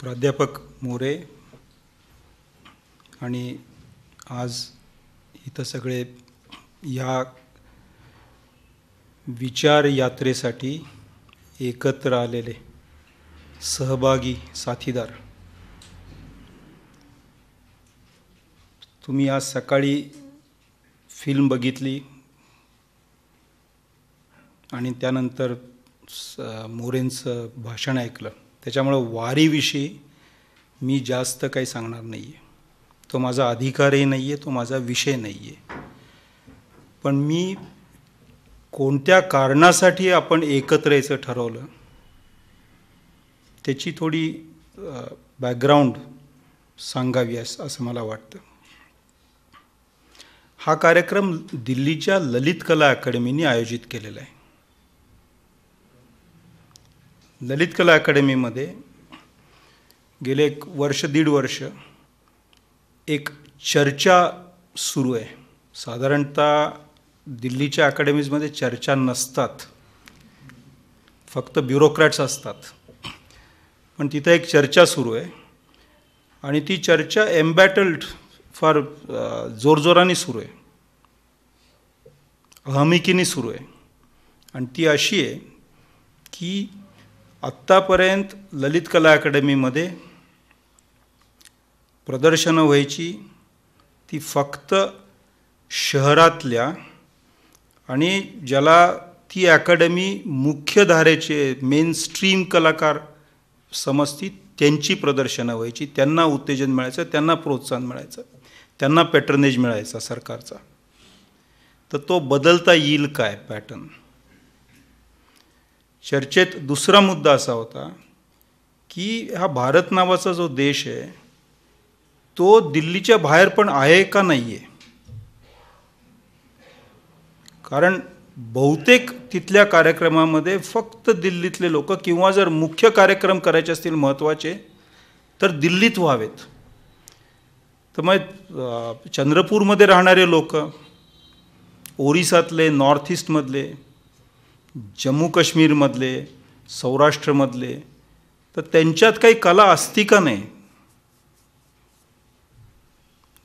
प्राध्यापक मोरे आणि आज इथं सगळे या विचार यात्रेसाठी एकत्र आलेले सहभागी साथीदार तुम्ही आज सकाळी फिल्म बघितली आणि त्यानंतर मोरेंचं भाषण ऐकलं त्याच्यामुळं वारीविषयी मी जास्त काही सांगणार नाही आहे तो माझा अधिकारही नाही आहे तो माझा विषय नाही आहे पण मी कोणत्या कारणासाठी आपण एकत्र यायचं ठरवलं त्याची थोडी बॅकग्राऊंड सांगावी असं मला वाटतं हा कार्यक्रम दिल्लीच्या ललित कला अकॅडमीने आयोजित केलेला आहे ललित कला अकॅडमीमध्ये गेले एक वर्ष दीड वर्ष एक चर्चा सुरू आहे साधारणतः दिल्लीच्या अकॅडमीजमध्ये चर्चा नसतात फक्त ब्युरोक्रॅट्स असतात पण तिथं एक चर्चा सुरू आहे आणि ती चर्चा एम्बॅटल्ड फार जोरजोराने सुरू आहे अहमिकीने सुरू आहे आणि ती अशी आहे की आत्तापर्यंत ललित कला अकॅडमीमध्ये प्रदर्शनं व्हायची ती फक्त शहरातल्या आणि ज्याला ती अकॅडमी मुख्यधारेचे मेन स्ट्रीम कलाकार समजती त्यांची प्रदर्शनं व्हायची त्यांना उत्तेजन मिळायचं त्यांना प्रोत्साहन मिळायचं त्यांना पॅटर्नेज मिळायचा सरकारचा तर तो बदलता येईल काय पॅटर्न चर्चेत दुसरा मुद्दा असा होता की हा भारत नावाचा जो देश आहे तो दिल्लीच्या बाहेर पण आहे का नाही आहे कारण बहुतेक तिथल्या कार्यक्रमामध्ये फक्त दिल्लीतले लोक किंवा जर मुख्य कार्यक्रम करायचे असतील महत्त्वाचे तर दिल्लीत व्हावेत तर मग चंद्रपूरमध्ये राहणारे लोक ओरिसातले नॉर्थ ईस्टमधले जम्मू काश्मीरमधले सौराष्ट्रमधले तर त्यांच्यात काही कला असती का नाही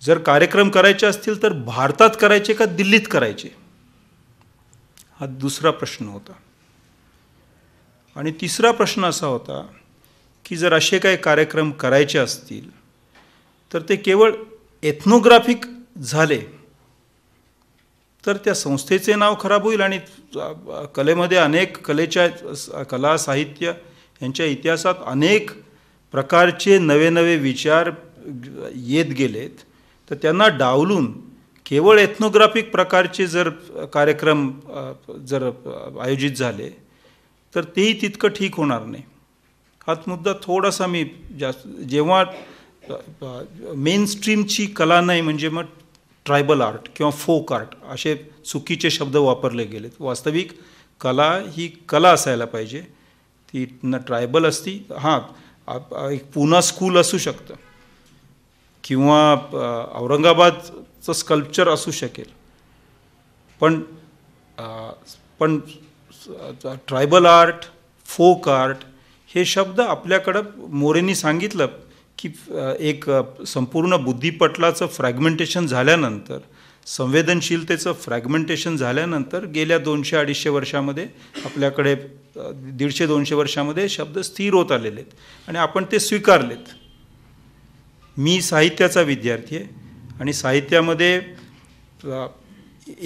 जर कार्यक्रम करायचे असतील तर भारतात करायचे का दिल्लीत करायचे हा दुसरा प्रश्न होता आणि तिसरा प्रश्न असा होता की जर असे काही कार्यक्रम करायचे असतील तर ते केवळ एथनोग्राफिक झाले तर त्या संस्थेचे नाव खराब होईल आणि कलेमध्ये अनेक कलेच्या कला साहित्य यांच्या इतिहासात अनेक प्रकारचे नवे नवे विचार येत गेलेत तर त्यांना डावलून केवळ एथनोग्राफिक प्रकारचे जर कार्यक्रम जर आयोजित झाले तर तेही तितकं ठीक होणार नाही हाच मुद्दा थोडासा मी जास्त जेव्हा मेन स्ट्रीमची कला नाही म्हणजे मग ट्रायबल आर्ट किंवा फोक आर्ट असे चुकीचे शब्द वापरले गेलेत वास्तविक कला ही कला असायला पाहिजे ती न ट्रायबल असती हां एक पुना स्कूल असू शकतं किंवा औरंगाबादचं स्कल्पचर असू शकेल पण पण ट्रायबल आर्ट फोक आर्ट हे शब्द आपल्याकडं मोरेंनी सांगितलं की एक संपूर्ण बुद्धिपटलाचं फ्रॅगमेंटेशन झाल्यानंतर संवेदनशीलतेचं फ्रॅगमेंटेशन झाल्यानंतर गेल्या दोनशे अडीचशे वर्षामध्ये आपल्याकडे दीडशे दोनशे वर्षामध्ये शब्द स्थिर होत आलेले आहेत आणि आपण ते स्वीकारलेत मी साहित्याचा विद्यार्थी आहे आणि साहित्यामध्ये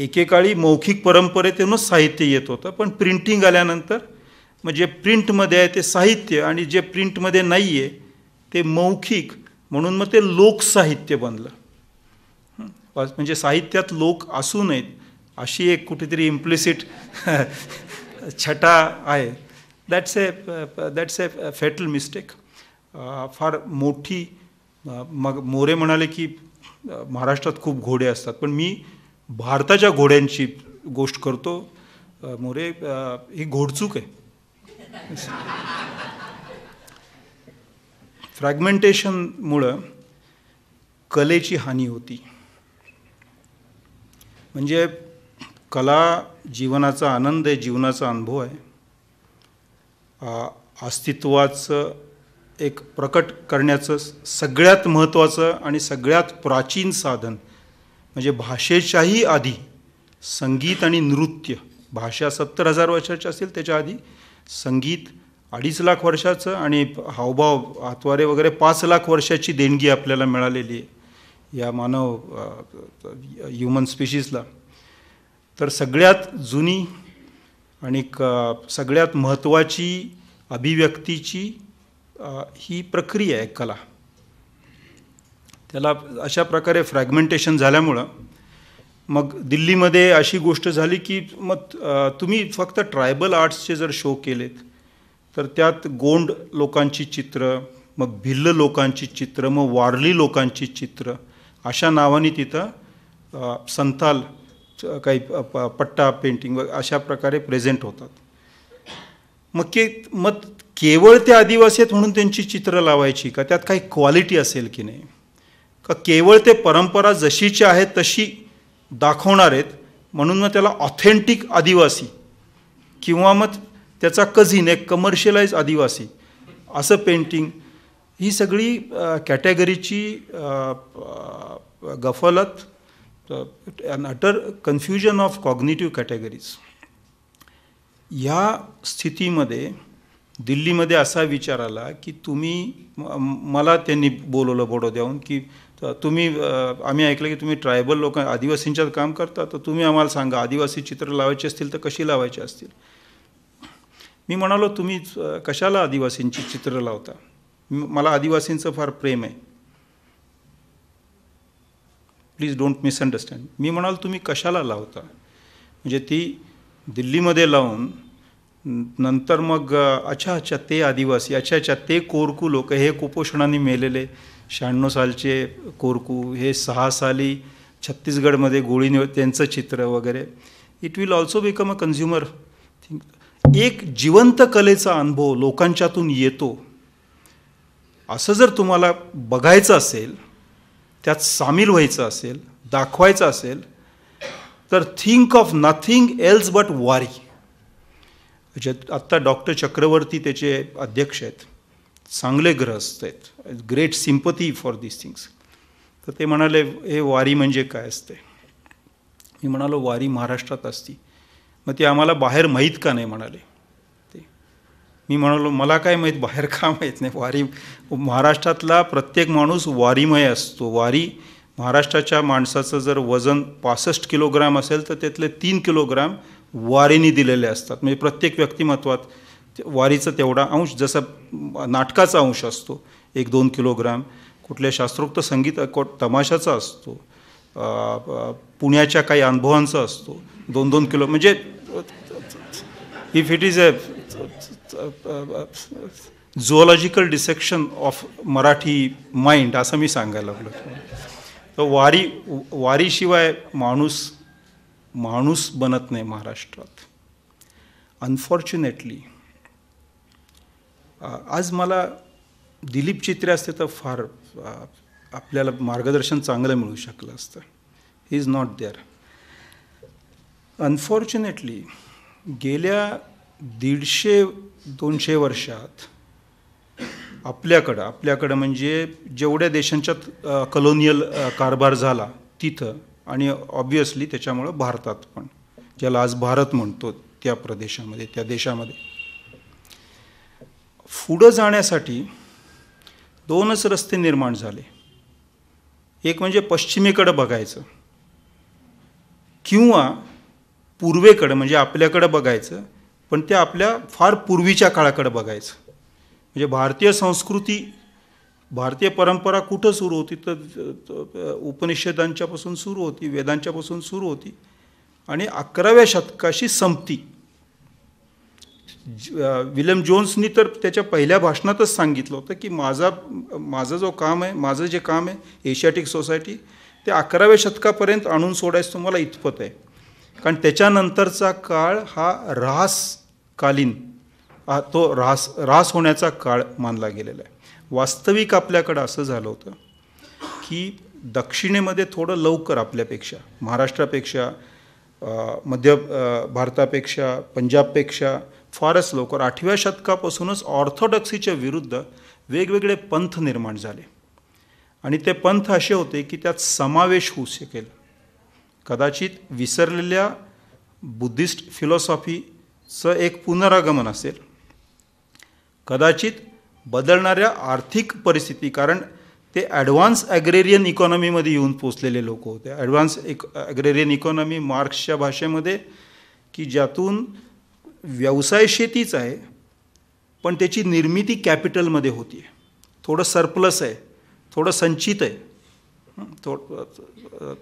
एकेकाळी मौखिक परंपरेतूनच साहित्य येत होतं पण प्रिंटिंग आल्यानंतर म्हणजे प्रिंटमध्ये आहे ते साहित्य आणि जे प्रिंटमध्ये नाही आहे ते मौखिक म्हणून मग ते लोकसाहित्य बनलं म्हणजे साहित्यात लोक असू नयेत अशी एक कुठेतरी इम्प्लिसिट छटा आहे that's a that's a fatal mistake फार मोठी मग मोरे म्हणाले की महाराष्ट्रात खूप घोडे असतात पण मी भारताच्या घोड्यांची गोष्ट करतो मोरे ही घोडचूक आहे फ्रॅगमेंटेशनमुळं कलेची हानी होती म्हणजे कला जीवनाचा आनंद आहे जीवनाचा अनुभव आहे अस्तित्वाचं एक प्रकट करण्याचं सगळ्यात महत्त्वाचं आणि सगळ्यात प्राचीन साधन म्हणजे भाषेच्याही आधी संगीत आणि नृत्य भाषा सत्तर हजार वर्षाची असेल त्याच्या आधी संगीत अडीच लाख वर्षाचं आणि हावभाव हातवारे वगैरे पाच लाख वर्षाची देणगी आपल्याला मिळालेली आहे या मानव ह्युमन स्पीशीजला तर सगळ्यात जुनी आणि क सगळ्यात महत्त्वाची अभिव्यक्तीची ही प्रक्रिया आहे कला त्याला अशा प्रकारे फ्रॅगमेंटेशन झाल्यामुळं मग दिल्लीमध्ये अशी गोष्ट झाली की मग तुम्ही फक्त ट्रायबल आर्ट्सचे जर शो केलेत तर त्यात गोंड लोकांची चित्र मग भिल्ल लोकांची चित्र मग वारली लोकांची चित्र अशा नावाने तिथं संथाल काही पट्टा पेंटिंग अशा प्रकारे प्रेझेंट होतात मग के मग केवळ ते आदिवासी आहेत म्हणून त्यांची चित्र लावायची का त्यात काही क्वालिटी असेल की नाही का केवळ ते परंपरा जशीची आहे तशी दाखवणार आहेत म्हणून मग त्याला ऑथेंटिक आदिवासी किंवा मग त्याचा कझिन एक कमर्शियलाइज आदिवासी असं पेंटिंग ही सगळी कॅटेगरीची गफलत an utter confusion of cognitive categories ह्या स्थितीमध्ये दिल्लीमध्ये असा विचार आला की तुम्ही मला त्यांनी बोलवलं द्यावून की तुम्ही आम्ही ऐकलं की तुम्ही ट्रायबल लोक आदिवासींच्यात काम करता तर तुम्ही आम्हाला सांगा आदिवासी चित्र लावायचे असतील तर कशी लावायची असतील मी म्हणालो तुम्ही कशाला आदिवासींची चित्र लावता मला आदिवासींचं फार प्रेम आहे प्लीज डोंट मिसअंडरस्टँड मी म्हणालो तुम्ही कशाला लावता म्हणजे ती दिल्लीमध्ये लावून नंतर मग अच्छा अच्छा ते आदिवासी अच्छा अच्छा ते कोरकू लोक हे कुपोषणाने मेलेले शहाण्णव सालचे कोरकू हे सहा साली छत्तीसगडमध्ये गोळीने त्यांचं चित्र वगैरे it will also become a consumer thing एक जिवंत कलेचा अनुभव लोकांच्यातून येतो असं जर तुम्हाला बघायचं असेल त्यात सामील व्हायचं असेल दाखवायचं असेल तर think of nothing else but Wari जे आत्ता डॉक्टर चक्रवर्ती त्याचे अध्यक्ष आहेत चांगले ग्रहस्थ आहेत great sympathy for this things तर ते म्हणाले हे वारी म्हणजे काय असते मी म्हणालो वारी महाराष्ट्रात असती मग ते आम्हाला बाहेर माहीत का नाही म्हणाले ते मी म्हणालो मला काय माहीत बाहेर का माहीत नाही वारी महाराष्ट्रातला प्रत्येक माणूस वारीमय असतो वारी महाराष्ट्राच्या माणसाचं जर वजन पासष्ट किलोग्राम असेल तर त्यातले तीन किलोग्राम वारीने दिलेले असतात म्हणजे प्रत्येक व्यक्तिमत्वात वारीचा तेवढा अंश जसं नाटकाचा अंश असतो एक दोन किलोग्राम कुठल्या शास्त्रोक्त संगीत तमाशाचा असतो पुण्याच्या काही अनुभवांचा असतो दोन दोन किलो म्हणजे if it is a zoological dissection of Marathi mind असं मी सांगायला लागलो तर वारी वारीशिवाय माणूस माणूस बनत नाही महाराष्ट्रात अनफॉर्च्युनेटली आज मला दिलीप चित्रे असते तर फार आपल्याला मार्गदर्शन चांगलं मिळू शकलं असतं he is not there unfortunately गेल्या दीडशे दोनशे वर्षात आपल्याकडं आपल्याकडं म्हणजे जेवढ्या देशांच्यात कलोनियल कारभार झाला तिथं आणि ऑब्वियसली त्याच्यामुळं भारतात पण ज्याला आज भारत म्हणतो त्या प्रदेशामध्ये त्या देशामध्ये पुढं जाण्यासाठी दोनच रस्ते निर्माण झाले एक म्हणजे पश्चिमेकडं बघायचं किंवा पूर्वेकडं म्हणजे आपल्याकडं बघायचं पण ते आपल्या फार पूर्वीच्या काळाकडं बघायचं म्हणजे भारतीय संस्कृती भारतीय परंपरा कुठं सुरू होती तर उपनिषदांच्यापासून सुरू होती वेदांच्यापासून सुरू होती आणि अकराव्या शतकाशी संपती विलम जोन्सनी तर त्याच्या पहिल्या भाषणातच सांगितलं होतं की माझा माझं जो काम आहे माझं जे काम आहे एशियाटिक सोसायटी ते अकराव्या शतकापर्यंत आणून सोडायचं तुम्हाला इतपत आहे कारण त्याच्यानंतरचा काळ हा रासकालीन तो रास रास होण्याचा काळ मानला गेलेला आहे वास्तविक आपल्याकडं असं झालं होतं की दक्षिणेमध्ये थोडं लवकर आपल्यापेक्षा महाराष्ट्रापेक्षा मध्य भारतापेक्षा पंजाबपेक्षा फारच लवकर आठव्या शतकापासूनच ऑर्थोडॉक्सीच्या विरुद्ध वेगवेगळे पंथ निर्माण झाले आणि ते पंथ असे होते की त्यात समावेश होऊ शकेल कदाचित विसरलेल्या बुद्धिस्ट फिलॉसॉफीचं एक पुनरागमन असेल कदाचित बदलणाऱ्या आर्थिक परिस्थिती कारण ते ॲडव्हान्स ॲग्रेरियन इकॉनॉमीमध्ये येऊन पोचलेले लोक होते ॲडव्हान्स एक ॲग्रेरियन इकॉनॉमी मार्क्सच्या भाषेमध्ये की ज्यातून व्यवसाय शेतीच आहे पण त्याची निर्मिती कॅपिटलमध्ये होती आहे थोडं सरप्लस आहे थोडं संचित आहे थोडं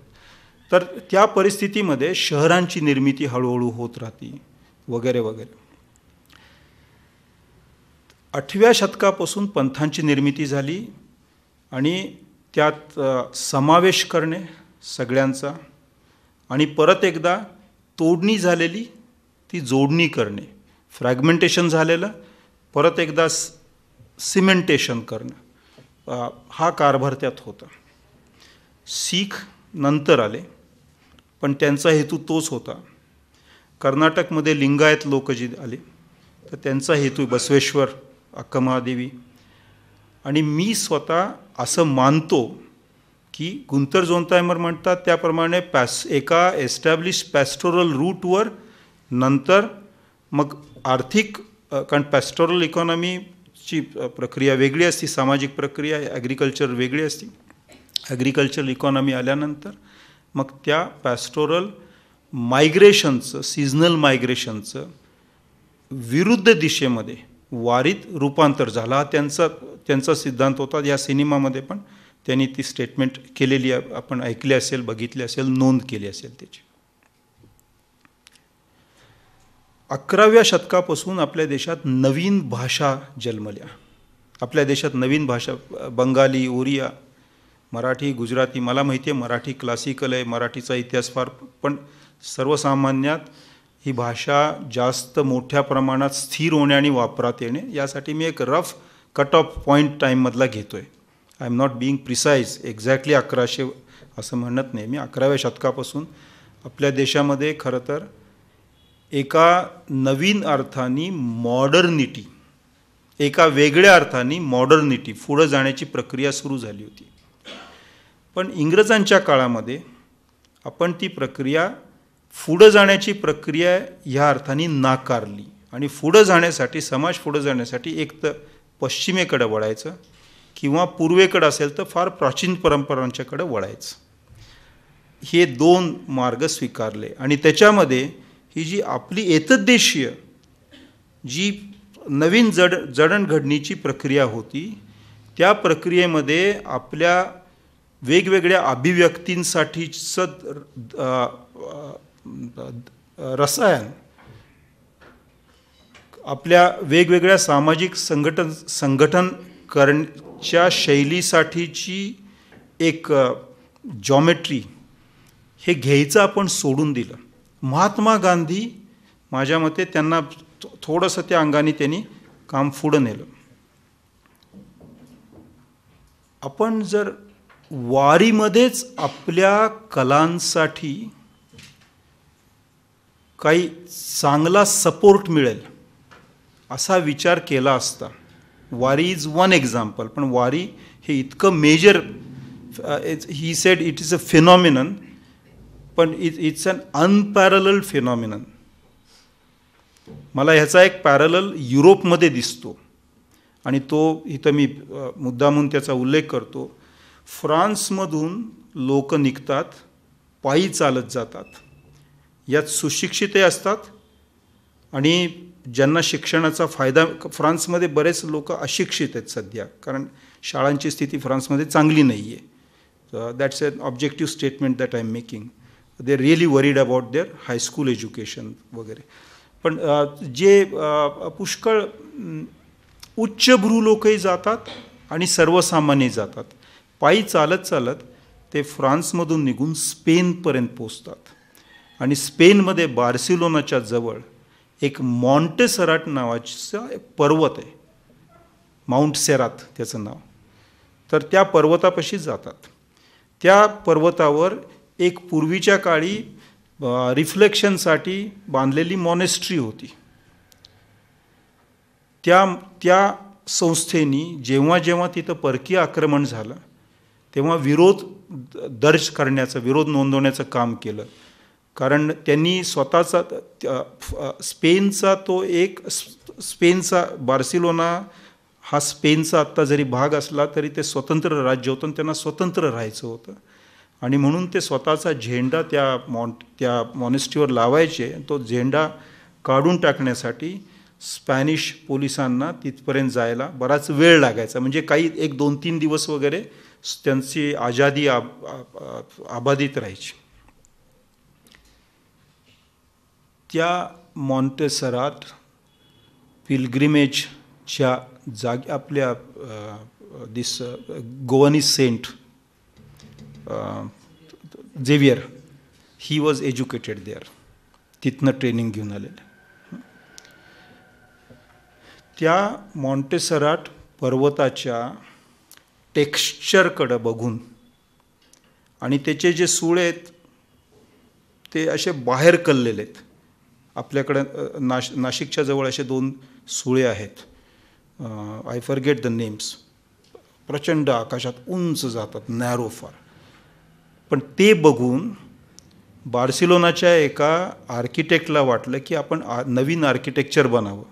तर त्या परिस्थितीमध्ये शहरांची निर्मिती हळूहळू होत राहते वगैरे वगैरे आठव्या शतकापासून पंथांची निर्मिती झाली आणि त्यात समावेश करणे सगळ्यांचा आणि परत एकदा तोडणी झालेली ती जोडणी करणे फ्रॅगमेंटेशन झालेलं परत एकदा सिमेंटेशन करणं हा कारभार त्यात होता सीख नंतर आले पण त्यांचा हेतू तोच होता कर्नाटकमध्ये लिंगायत लोक जी आले तर त्यांचा हेतू बसवेश्वर अक्कमहादेवी आणि मी स्वतः असं मानतो की गुंतर जोनतायमर म्हणतात त्याप्रमाणे पॅस एका एस्टॅब्लिश पॅस्टोरल रूटवर नंतर मग आर्थिक कारण पॅस्टोरल इकॉनॉमीची प्रक्रिया वेगळी असती सामाजिक प्रक्रिया ॲग्रिकल्चर वेगळी असती ॲग्रिकल्चर इकॉनॉमी आल्यानंतर मग त्या पॅस्टोरल मायग्रेशनचं सिजनल मायग्रेशनचं विरुद्ध दिशेमध्ये वारीत रूपांतर झाला त्यांचा त्यांचा सिद्धांत होता या सिनेमामध्ये पण त्यांनी ती स्टेटमेंट केलेली आपण ऐकली असेल बघितली असेल नोंद केली असेल त्याची अकराव्या शतकापासून आपल्या देशात नवीन भाषा जन्मल्या आपल्या देशात नवीन भाषा बंगाली ओरिया मराठी गुजराती मला माहिती आहे मराठी क्लासिकल आहे मराठीचा इतिहास फार पण सर्वसामान्यात ही भाषा जास्त मोठ्या प्रमाणात स्थिर होणे आणि वापरात येणे यासाठी मी एक रफ कट ऑफ पॉईंट टाईममधला घेतो आहे I am not being precise exactly अकराशे असं म्हणत नाही मी अकराव्या शतकापासून आपल्या देशामध्ये खरं तर एका नवीन अर्थाने मॉडर्निटी एका वेगळ्या अर्थाने मॉडर्निटी पुढं जाण्याची प्रक्रिया सुरू झाली होती पण इंग्रजांच्या काळामध्ये आपण ती प्रक्रिया पुढं जाण्याची प्रक्रिया ह्या अर्थाने नाकारली आणि पुढं जाण्यासाठी समाज पुढं जाण्यासाठी एक तर पश्चिमेकडं वळायचं किंवा पूर्वेकडं असेल तर फार प्राचीन परंपरांच्याकडं वळायचं हे दोन मार्ग स्वीकारले आणि त्याच्यामध्ये ही जी आपली एतद्देशीय जी नवीन जड जडणघडणीची प्रक्रिया होती त्या प्रक्रियेमध्ये आपल्या वेगवेगळ्या अभिव्यक्तींसाठीचं रसायन आपल्या वेगवेगळ्या सामाजिक संघटन संघटन करण्याच्या शैलीसाठीची एक जॉमेट्री हे घ्यायचं आपण सोडून दिलं महात्मा गांधी माझ्या मते त्यांना थोडंसं त्या अंगाने त्यांनी काम पुढं नेलं आपण जर वारीमध्येच आपल्या कलांसाठी काही चांगला सपोर्ट मिळेल असा विचार केला असता वारी इज वन एक्झाम्पल पण वारी हे इतकं major it's he said it is a phenomenon पण it it's un unparalleled phenomenon मला ह्याचा एक पॅरल युरोपमध्ये दिसतो आणि तो इथं मी uh, म्हणून त्याचा उल्लेख करतो फ्रान्समधून लोक निघतात पायी चालत जातात यात सुशिक्षितही असतात आणि ज्यांना शिक्षणाचा फायदा फ्रान्समध्ये बरेच लोक अशिक्षित आहेत सध्या कारण शाळांची स्थिती फ्रान्समध्ये चांगली नाही आहे that's an objective statement that I am making they really worried about their high school education वगैरे पण uh, जे uh, पुष्कळ mm, उच्चभ्रू लोकही जातात आणि सर्वसामान्य जातात पायी चालत चालत ते फ्रान्समधून निघून स्पेनपर्यंत पोचतात आणि स्पेनमध्ये बार्सिलोनाच्या जवळ एक मॉन्टेसराट नावाचा पर्वत आहे माउंट सेरात त्याचं नाव तर त्या पर्वतापाशी जातात त्या पर्वतावर एक पूर्वीच्या काळी रिफ्लेक्शनसाठी बांधलेली मॉनेस्ट्री होती त्या त्या संस्थेनी जेव्हा जेव्हा तिथं परकीय आक्रमण झालं तेव्हा विरोध दर्ज करण्याचं विरोध नोंदवण्याचं काम केलं कारण त्यांनी स्वतःचा स्पेनचा तो एक स्पेनचा बार्सिलोना हा स्पेनचा आत्ता जरी भाग असला तरी ते स्वतंत्र राज्य होतं आणि त्यांना स्वतंत्र राहायचं होतं आणि म्हणून ते स्वतःचा झेंडा त्या मॉन त्या मॉनेस्टीवर लावायचे तो झेंडा काढून टाकण्यासाठी स्पॅनिश पोलिसांना तिथपर्यंत जायला बराच वेळ लागायचा म्हणजे काही एक दोन तीन दिवस वगैरे त्यांची आजादी आ आबाधित राहायची त्या मॉन्टेसरात पिलग्रिमेजच्या जागी आपल्या दिस गोवनी saint Xavier he was educated there तिथनं ट्रेनिंग घेऊन आलेलं त्या मॉन्टेसरात पर्वताच्या टेक्स्चरकडं बघून आणि त्याचे जे सूळ आहेत ते असे बाहेर कललेले आहेत आपल्याकडं नाश नाशिकच्या जवळ असे दोन सुळे आहेत आय फॉरगेट द नेम्स प्रचंड आकाशात उंच जातात नॅरो फार पण ते बघून बार्सिलोनाच्या एका आर्किटेक्टला वाटलं की आपण आ नवीन आर्किटेक्चर बनावं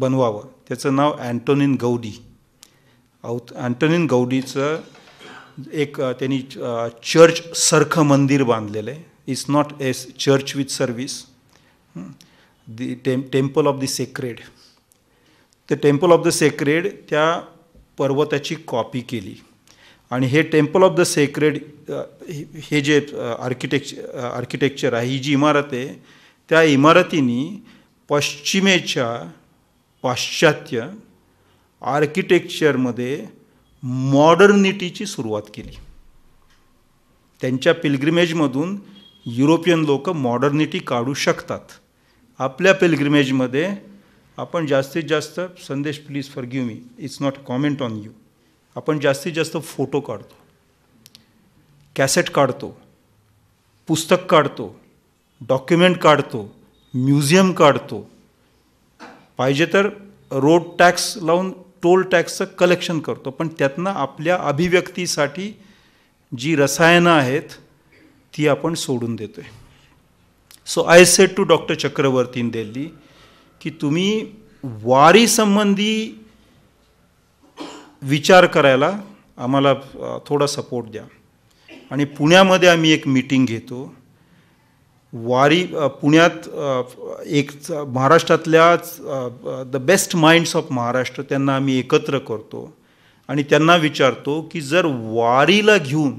बनवावं त्याचं नाव अँटोनिन गौडी औत अँटनिन गौडीचं एक त्यांनी चर्च सरखं मंदिर बांधलेलं आहे it's not as church with service the tem temple of the sacred ते टेम्पल ऑफ द सेक्रेड त्या पर्वताची कॉपी केली आणि हे टेम्पल ऑफ द सेक्रेड हे जे आर्किटेक्च आर्किटेक्चर आहे ही जी इमारत आहे त्या इमारतीनी पश्चिमेच्या पाश्चात्य आर्किटेक्चरमध्ये मॉडर्निटीची सुरुवात केली त्यांच्या पिलग्रिमेजमधून युरोपियन लोक मॉडर्निटी काढू शकतात आपल्या पिलग्रिमेजमध्ये आपण जास्तीत जास्त संदेश please forgive me it's not comment on you आपण जास्तीत जास्त फोटो काढतो कॅसेट काढतो पुस्तक काढतो डॉक्युमेंट काढतो म्युझियम काढतो पाहिजे तर रोड टॅक्स लावून टोल टॅक्सचं कलेक्शन करतो पण त्यातनं आपल्या अभिव्यक्तीसाठी जी रसायनं आहेत ती आपण सोडून देतो आहे so I said to doctor Chakravarti in Delhi की तुम्ही वारीसंबंधी विचार करायला आम्हाला थोडा सपोर्ट द्या आणि पुण्यामध्ये आम्ही एक मीटिंग घेतो वारी पुण्यात एक महाराष्ट्रातल्याच the best minds of Maharashtra त्यांना आम्ही एकत्र करतो आणि त्यांना विचारतो की जर वारीला घेऊन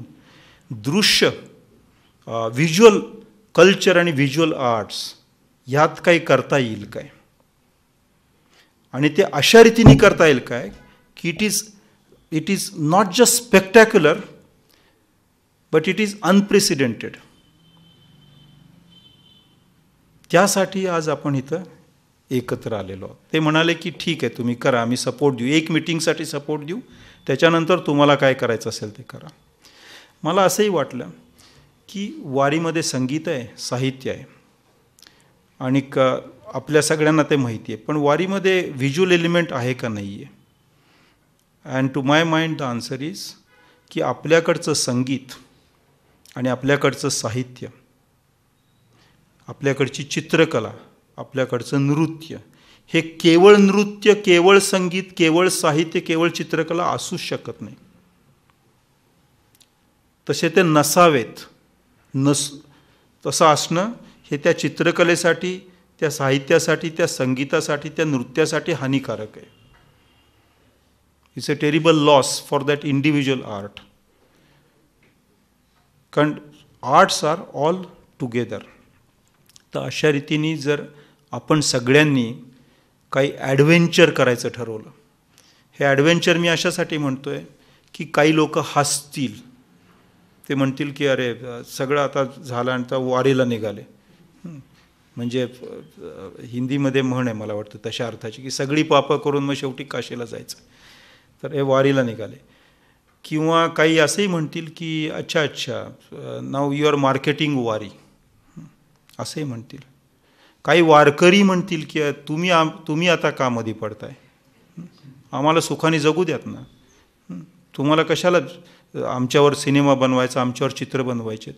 दृश्य व्हिज्युअल कल्चर आणि व्हिज्युअल आर्ट्स ह्यात काही करता येईल काय आणि ते अशा रीतीने करता येईल काय की it is it is not just spectacular but it is unprecedented त्यासाठी आज आपण इथं एकत्र आलेलो आहोत ते म्हणाले की ठीक आहे तुम्ही करा आम्ही सपोर्ट देऊ एक मिटिंगसाठी सपोर्ट देऊ त्याच्यानंतर तुम्हाला काय करायचं असेल ते करा मला असंही वाटलं की वारीमध्ये संगीत आहे साहित्य आहे आणि क आपल्या सगळ्यांना ते माहिती आहे पण वारीमध्ये व्हिज्युअल एलिमेंट आहे का नाही आहे and to my mind the answer is की आपल्याकडचं संगीत आणि आपल्याकडचं साहित्य आपल्याकडची चित्रकला आपल्याकडचं नृत्य हे केवळ नृत्य केवळ संगीत केवळ साहित्य केवळ चित्रकला असूच शकत नाही तसे ते नसावेत नस तसं असणं हे त्या चित्रकलेसाठी त्या साहित्यासाठी त्या संगीतासाठी त्या नृत्यासाठी हानिकारक आहे it's a terrible loss for that individual art कारण आर्ट्स आर ऑल टुगेदर तर अशा रीतीने जर आपण सगळ्यांनी काही ॲडव्हेंचर करायचं ठरवलं हे ॲडव्हेंचर मी अशासाठी म्हणतो आहे की काही लोक हसतील ते म्हणतील की अरे सगळं आता झालं आणि वारीला निघाले म्हणजे हिंदीमध्ये म्हण आहे मला वाटतं तशा अर्थाची की सगळी पापं करून मग शेवटी काशीला जायचं तर हे वारीला निघाले किंवा काही असंही म्हणतील की अच्छा अच्छा नाव यू आर मार्केटिंग वारी असे म्हणतील काही वारकरी म्हणतील की तुम्ही आम तुम्ही आता कामध्ये पडताय आम्हाला सुखाने जगू द्यात ना तुम्हाला कशाला आमच्यावर सिनेमा बनवायचा आमच्यावर चित्र बनवायचे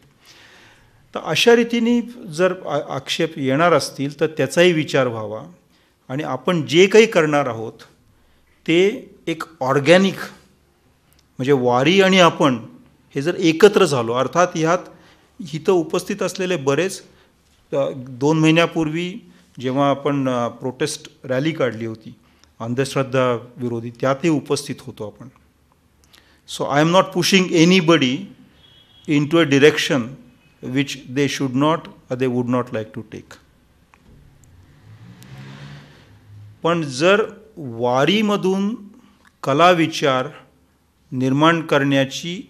तर अशा रीतीने जर आक्षेप येणार असतील तर त्याचाही विचार व्हावा आणि आपण जे काही करणार आहोत ते एक ऑर्गॅनिक म्हणजे वारी आणि आपण हे जर एकत्र झालो अर्थात ह्यात इथं उपस्थित असलेले बरेच दोन महिन्यापूर्वी जेव्हा आपण प्रोटेस्ट रॅली काढली होती अंधश्रद्धा विरोधी त्यातही उपस्थित होतो आपण so I am not pushing anybody into a direction which they should not a they would not like to take पण जर वारीमधून कला विचार निर्माण करण्याची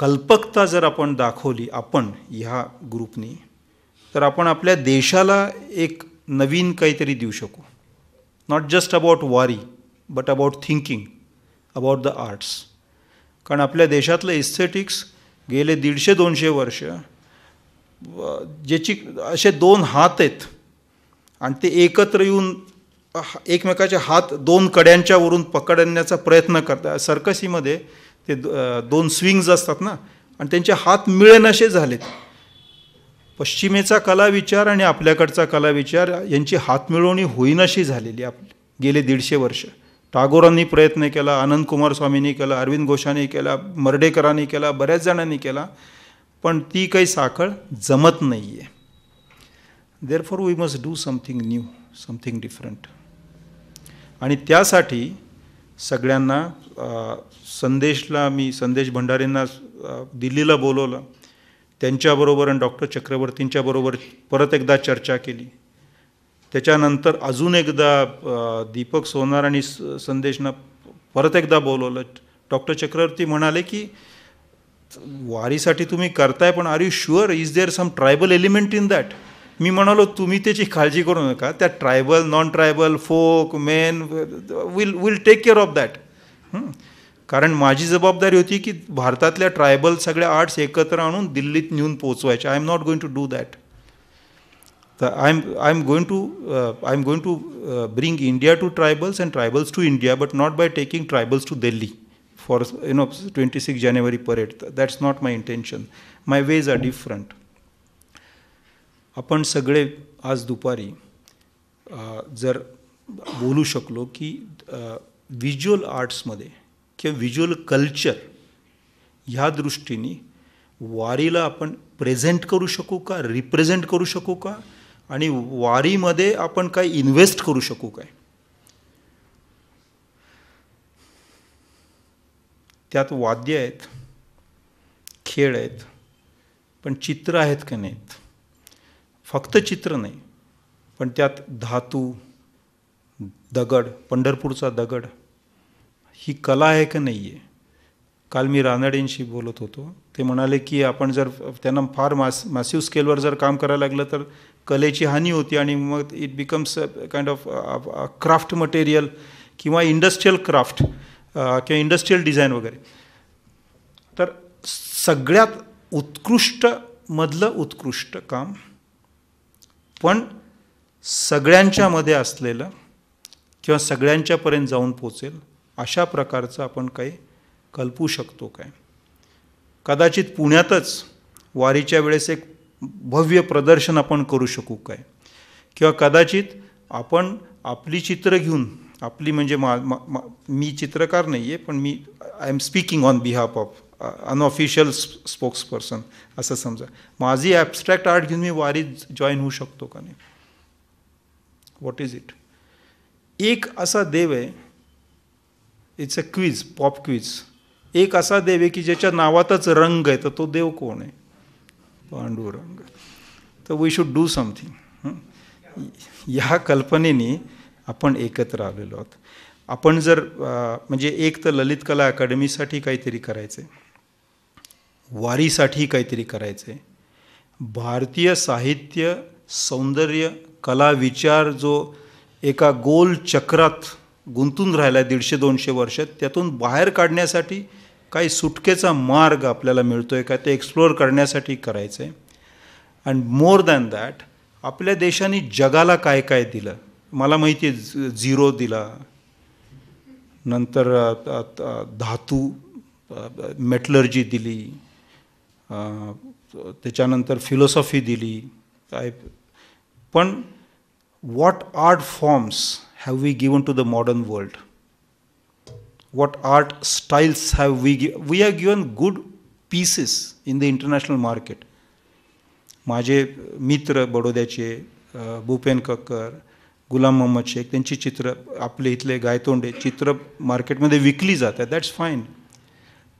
कल्पकता जर आपण दाखवली आपण ह्या ग्रुपनी तर आपण आपल्या देशाला एक नवीन काहीतरी देऊ शकू not just about Wari but about thinking about the arts कारण आपल्या देशातलं एस्थेटिक्स गेले दीडशे दोनशे वर्ष ज्याची असे दोन हात आहेत आणि ते एकत्र येऊन एकमेकाचे हात दोन कड्यांच्यावरून पकडण्याचा प्रयत्न करतात सर्कसीमध्ये ते दोन स्विंग्ज असतात ना आणि त्यांचे हात असे झालेत पश्चिमेचा कला विचार आणि आपल्याकडचा कला विचार यांची हातमिळवणी होईनशी झालेली आप गेले दीडशे वर्ष टागोरांनी प्रयत्न केला आनंद कुमार स्वामींनी केला अरविंद घोषांनी केला मर्डेकरांनी केला बऱ्याच जणांनी केला पण ती काही साखळ जमत नाही आहे therefore we must do something new something different आणि त्यासाठी सगळ्यांना संदेशला मी संदेश भंडारेंना दिल्लीला बोलवलं त्यांच्याबरोबर आणि डॉक्टर चक्रवर्तींच्याबरोबर परत एकदा चर्चा केली त्याच्यानंतर अजून एकदा दीपक सोनार आणि संदेशना परत एकदा बोलवलं डॉक्टर चक्रवर्ती म्हणाले की वारीसाठी तुम्ही करताय पण are you sure is there some tribal element in that मी म्हणालो तुम्ही त्याची काळजी करू नका त्या tribal non tribal folk men will will take care of that कारण माझी जबाबदारी होती की भारतातल्या ट्रायबल सगळ्या आर्ट्स एकत्र आणून दिल्लीत नेऊन पोचवायचे I am not going to do that तर I am I am going to I am going to bring India to tribals and tribals to India but not by taking tribals to Delhi for you know twenty six जानेवारी parade that's not my intention my ways are different आपण सगळे आज दुपारी जर बोलू शकलो की visual आर्ट्समध्ये किंवा व्हिज्युअल कल्चर ह्या दृष्टीने वारीला आपण प्रेझेंट करू शकू का रिप्रेझेंट करू शकू का आणि वारीमध्ये आपण काय इन्व्हेस्ट करू शकू काय त्यात वाद्य आहेत खेळ आहेत पण चित्र आहेत का नाहीत फक्त चित्र नाही पण त्यात धातू दगड पंढरपूरचा दगड ही कला आहे का नाही आहे काल मी रानाडेंशी बोलत होतो ते म्हणाले की आपण जर त्यांना फार मास मासिव स्केलवर जर काम करायला लागलं तर कलेची हानी होती आणि मग it becomes a kind of craft material किंवा इंडस्ट्रीयल क्राफ्ट किंवा इंडस्ट्रीयल डिझाईन वगैरे तर सगळ्यात उत्कृष्टमधलं उत्कृष्ट काम पण सगळ्यांच्यामध्ये असलेलं किंवा सगळ्यांच्यापर्यंत जाऊन पोचेल अशा प्रकारचं आपण काही कल्पू शकतो काय कदाचित पुण्यातच वारीच्या वेळेस एक भव्य प्रदर्शन आपण करू शकू काय किंवा कदाचित आपण आपली चित्र घेऊन आपली म्हणजे मा, मा, मी चित्रकार नाही आहे पण मी I am speaking on behalf of unofficial spokesperson असं समजा माझी ॲबस्ट्रॅक्ट आर्ट घेऊन मी वारीत जॉईन होऊ शकतो का नाही व्हॉट इज इट एक असा देव आहे it's a quiz pop quiz एक असा देव आहे की ज्याच्या नावातच रंग आहे तर तो देव कोण आहे पांडू रंग तर वी शूड डू समथिंग ह्या कल्पनेने आपण एकत्र आलेलो आहोत आपण जर म्हणजे एक तर ललित कला अकॅडमीसाठी काहीतरी करायचं आहे वारीसाठी काहीतरी करायचं आहे भारतीय साहित्य सौंदर्य कला विचार जो एका गोल चक्रात गुंतून राहिला आहे दीडशे दोनशे वर्षात त्यातून बाहेर काढण्यासाठी काही सुटकेचा मार्ग आपल्याला मिळतो आहे का ते एक्सप्लोअर करण्यासाठी करायचं आहे अँड मोर दॅन दॅट आपल्या देशाने जगाला काय काय दिलं मला माहिती आहे झिरो दिला नंतर धातू मेटलर्जी दिली त्याच्यानंतर फिलॉसॉफी दिली काय पण what art forms have we given to the modern world what art styles have we gi we have given good pieces in the international market माझे मित्र बडोद्याचे भूपेन कक्कर गुलाम मोहम्मद शेख त्यांची चित्र आपले इथले गायतोंडे चित्र मार्केटमध्ये विकली जातात दॅट्स फाईन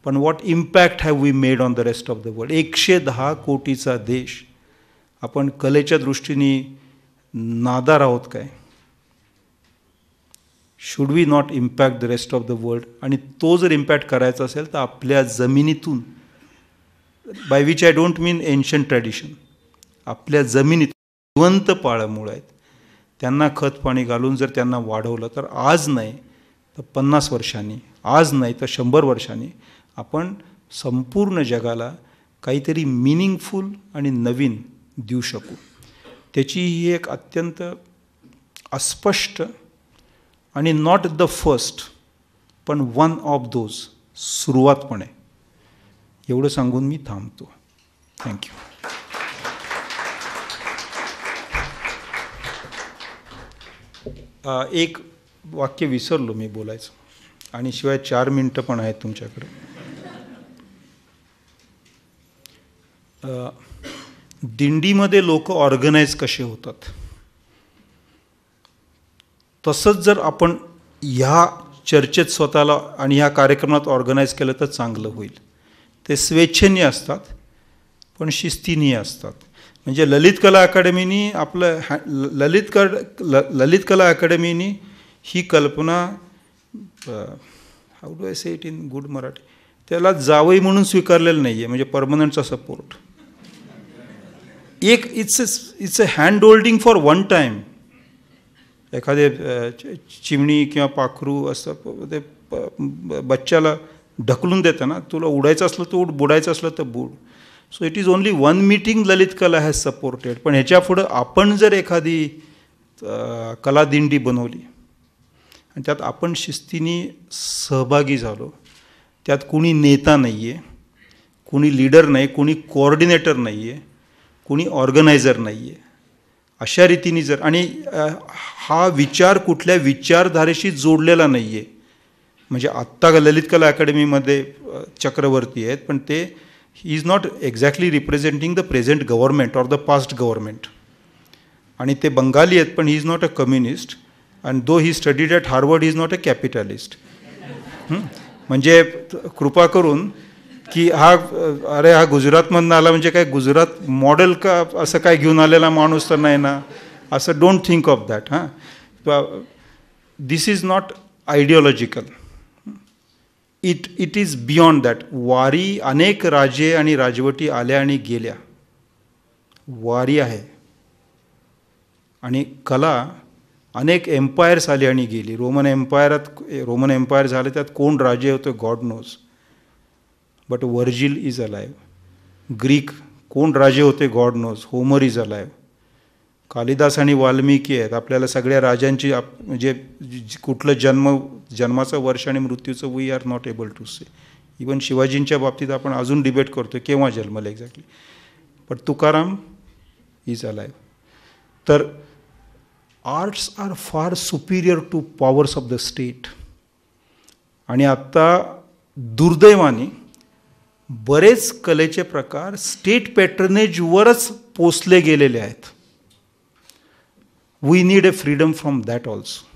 पण what impact have we made on the rest of the world एकशे दहा कोटीचा देश आपण कलेच्या दृष्टीने नादार आहोत काय should we not impact the rest of the world आणि तो जर इम्पॅक्ट करायचा असेल तर आपल्या जमिनीतून by which I don't mean ancient tradition आपल्या जमिनीत जिवंत पाळमुळं आहेत त्यांना खत पाणी घालून जर त्यांना वाढवलं तर आज नाही तर पन्नास वर्षांनी आज नाही तर शंभर वर्षांनी आपण संपूर्ण जगाला काहीतरी मिनिंगफुल आणि नवीन देऊ शकू त्याची ही एक अत्यंत अस्पष्ट आणि नॉट द फर्स्ट पण वन ऑफ दोज सुरुवात पण आहे एवढं सांगून मी थांबतो थँक्यू एक वाक्य विसरलो मी बोलायचं आणि शिवाय चार मिनटं पण आहेत तुमच्याकडे दिंडीमध्ये लोक ऑर्गनाईज कसे होतात तसंच जर आपण ह्या चर्चेत स्वतःला आणि ह्या कार्यक्रमात ऑर्गनाईज केलं तर चांगलं होईल ते स्वेच्छेने असतात पण शिस्तीने असतात म्हणजे ललित कला अकॅडमीनी आपलं हॅ ललित क ल ललित कला अकॅडमीनी ही कल्पना how do I say it in good Marathi त्याला जावई म्हणून स्वीकारलेलं नाही आहे म्हणजे परमनंटचा सपोर्ट एक it's it's a hand holding for one time एखादे चिमणी किंवा पाखरू असं ते बच्च्याला ढकलून देतं ना तुला उडायचं असलं तर उड बुडायचं असलं तर बुड so it is only one meeting Lalit Kala has supported पण ह्याच्यापुढं आपण जर एखादी कलादिंडी बनवली आणि त्यात आपण शिस्तीने सहभागी झालो त्यात कुणी नेता नाही आहे कुणी लीडर नाही कोणी कोऑर्डिनेटर नाही आहे कुणी ऑर्गनायझर नाही आहे अशा रीतीने जर आणि हा विचार कुठल्या विचारधारेशी जोडलेला नाही आहे म्हणजे आत्ता ललित कला अकॅडमीमध्ये चक्रवर्ती आहेत पण ते he is not exactly representing the present government or the past government आणि ते बंगाली आहेत पण he is not a communist and though he studied at Harvard is not a capitalist म्हणजे कृपा करून की हा अरे हा गुजरातमधनं आला म्हणजे काय गुजरात मॉडेल का असं काय घेऊन आलेला माणूस तर नाही ना असं डोंट थिंक ऑफ दॅट हां this is not ideological it it is beyond that Wari अनेक राजे आणि राजवटी आल्या आणि गेल्या वारी आहे आणि कला अनेक एम्पायर्स आली आणि गेली रोमन एम्पायरात रोमन एम्पायर झाले त्यात कोण राजे होते God knows but Virgil is alive Greek कोण राजे होते God knows Homer is live Kalidas आणि वाल्मिकी आहेत आपल्याला सगळ्या राजांची आप म्हणजे कुठलं जन्म जन्माचं वर्ष आणि मृत्यूचं we are not able to say even शिवाजींच्या बाबतीत आपण अजून डिबेट करतो केव्हा जन्मलं एक्झॅक्टली पण तुकाराम इज अलायव्ह तर arts are far superior to powers of the state आणि आत्ता दुर्दैवाने बरेच कलेचे प्रकार स्टेट पॅटर्नेजवरच पोचले गेलेले आहेत we need a freedom from that also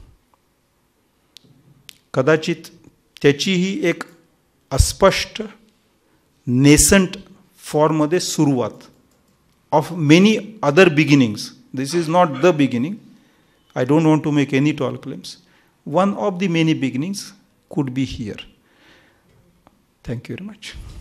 कदाचित त्याचीही एक अस्पष्ट नेसंट फॉर्ममध्ये सुरुवात of many other beginnings this is not the beginning I don't want to make any tall claims one of the many beginnings could be here thank you very much